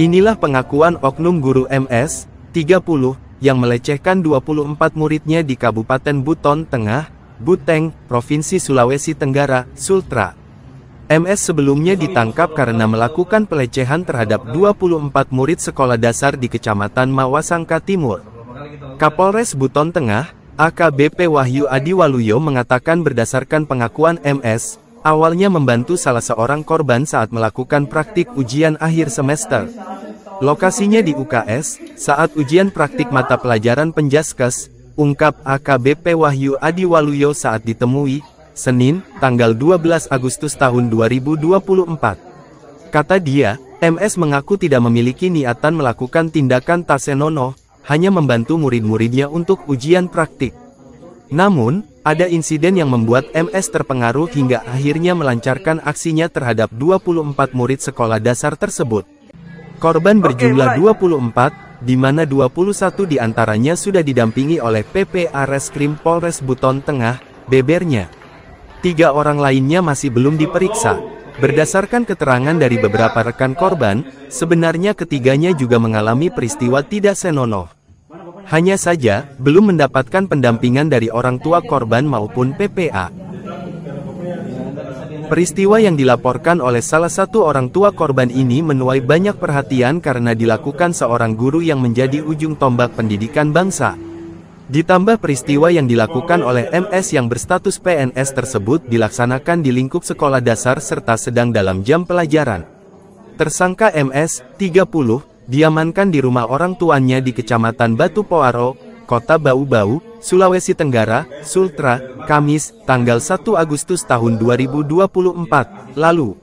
Inilah pengakuan Oknum Guru MS, 30, yang melecehkan 24 muridnya di Kabupaten Buton Tengah, Buteng, Provinsi Sulawesi Tenggara, Sultra. MS sebelumnya ditangkap karena melakukan pelecehan terhadap 24 murid sekolah dasar di Kecamatan Mawasangka Timur. Kapolres Buton Tengah, AKBP Wahyu Adi Waluyo, mengatakan berdasarkan pengakuan MS, Awalnya membantu salah seorang korban saat melakukan praktik ujian akhir semester. Lokasinya di UKS, saat ujian praktik mata pelajaran penjaskes, ungkap AKBP Wahyu Adi Waluyo saat ditemui, Senin, tanggal 12 Agustus tahun 2024. Kata dia, MS mengaku tidak memiliki niatan melakukan tindakan tasenono, hanya membantu murid-muridnya untuk ujian praktik. Namun, ada insiden yang membuat MS terpengaruh hingga akhirnya melancarkan aksinya terhadap 24 murid sekolah dasar tersebut. Korban berjumlah 24, di mana 21 di antaranya sudah didampingi oleh PPA Reskrim Polres Buton Tengah, bebernya. Tiga orang lainnya masih belum diperiksa. Berdasarkan keterangan dari beberapa rekan korban, sebenarnya ketiganya juga mengalami peristiwa tidak senonoh. Hanya saja, belum mendapatkan pendampingan dari orang tua korban maupun PPA. Peristiwa yang dilaporkan oleh salah satu orang tua korban ini menuai banyak perhatian karena dilakukan seorang guru yang menjadi ujung tombak pendidikan bangsa. Ditambah peristiwa yang dilakukan oleh MS yang berstatus PNS tersebut dilaksanakan di lingkup sekolah dasar serta sedang dalam jam pelajaran. Tersangka MS, 30, diamankan di rumah orang tuanya di Kecamatan Batu Poaro, Kota Bau-Bau, Sulawesi Tenggara, Sultra, Kamis, tanggal 1 Agustus tahun 2024, lalu.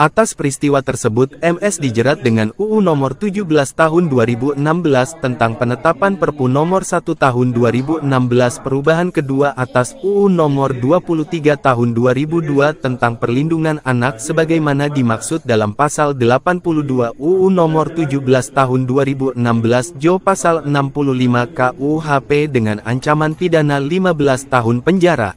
Atas peristiwa tersebut, MS dijerat dengan UU nomor 17 tahun 2016 tentang penetapan Perpu nomor 1 tahun 2016 perubahan kedua atas UU nomor 23 tahun 2002 tentang perlindungan anak sebagaimana dimaksud dalam pasal 82 UU nomor 17 tahun 2016 Jo pasal 65 KUHP dengan ancaman pidana 15 tahun penjara.